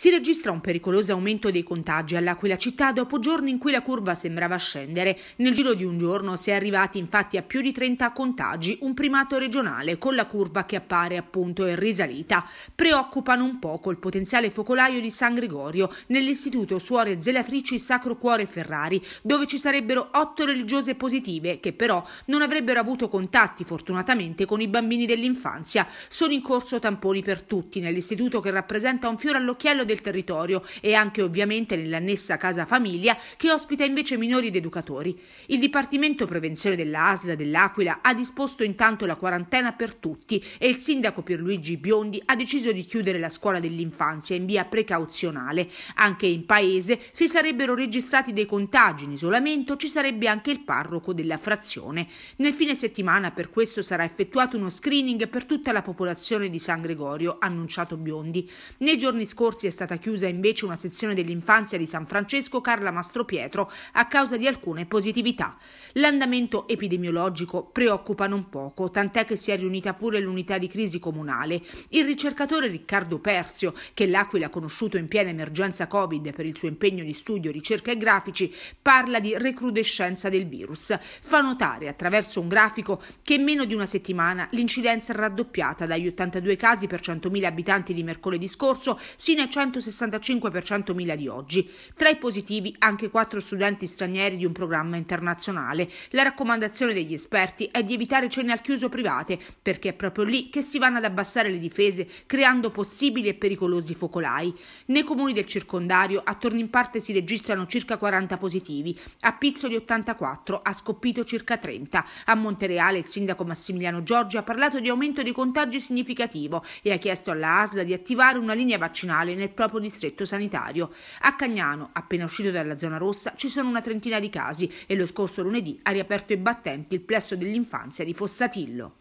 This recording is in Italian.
Si registra un pericoloso aumento dei contagi all'Aquila città dopo giorni in cui la curva sembrava scendere. Nel giro di un giorno si è arrivati infatti a più di 30 contagi, un primato regionale con la curva che appare appunto in risalita. Preoccupano un poco il potenziale focolaio di San Gregorio nell'istituto Suore Zelatrici Sacro Cuore Ferrari, dove ci sarebbero otto religiose positive che però non avrebbero avuto contatti fortunatamente con i bambini dell'infanzia. Sono in corso tamponi per tutti nell'istituto che rappresenta un fiore all'occhiello del territorio e anche ovviamente nell'annessa casa famiglia che ospita invece minori ed educatori. Il Dipartimento Prevenzione della ASL dell'Aquila ha disposto intanto la quarantena per tutti e il sindaco Pierluigi Biondi ha deciso di chiudere la scuola dell'infanzia in via precauzionale. Anche in paese si sarebbero registrati dei contagi in isolamento, ci sarebbe anche il parroco della frazione. Nel fine settimana per questo sarà effettuato uno screening per tutta la popolazione di San Gregorio, annunciato Biondi. Nei giorni scorsi è stata chiusa invece una sezione dell'infanzia di San Francesco Carla Mastro Pietro a causa di alcune positività. L'andamento epidemiologico preoccupa non poco, tant'è che si è riunita pure l'unità di crisi comunale. Il ricercatore Riccardo Persio, che l'Aquila ha conosciuto in piena emergenza Covid per il suo impegno di studio, ricerca e grafici, parla di recrudescenza del virus. Fa notare attraverso un grafico che in meno di una settimana l'incidenza è raddoppiata dagli 82 casi per 100.000 abitanti di mercoledì scorso sino a 165 per 100.000 di oggi. Tra i positivi anche quattro studenti stranieri di un programma internazionale. La raccomandazione degli esperti è di evitare cene al chiuso private, perché è proprio lì che si vanno ad abbassare le difese, creando possibili e pericolosi focolai. Nei comuni del circondario, attorno in parte si registrano circa 40 positivi, a Pizzoli 84, ha Scoppito circa 30. A Montereale il sindaco Massimiliano Giorgi ha parlato di aumento dei contagi significativo e ha chiesto alla ASL di attivare una linea vaccinale nel nel proprio distretto sanitario. A Cagnano, appena uscito dalla zona rossa, ci sono una trentina di casi e lo scorso lunedì ha riaperto i battenti il plesso dell'infanzia di Fossatillo.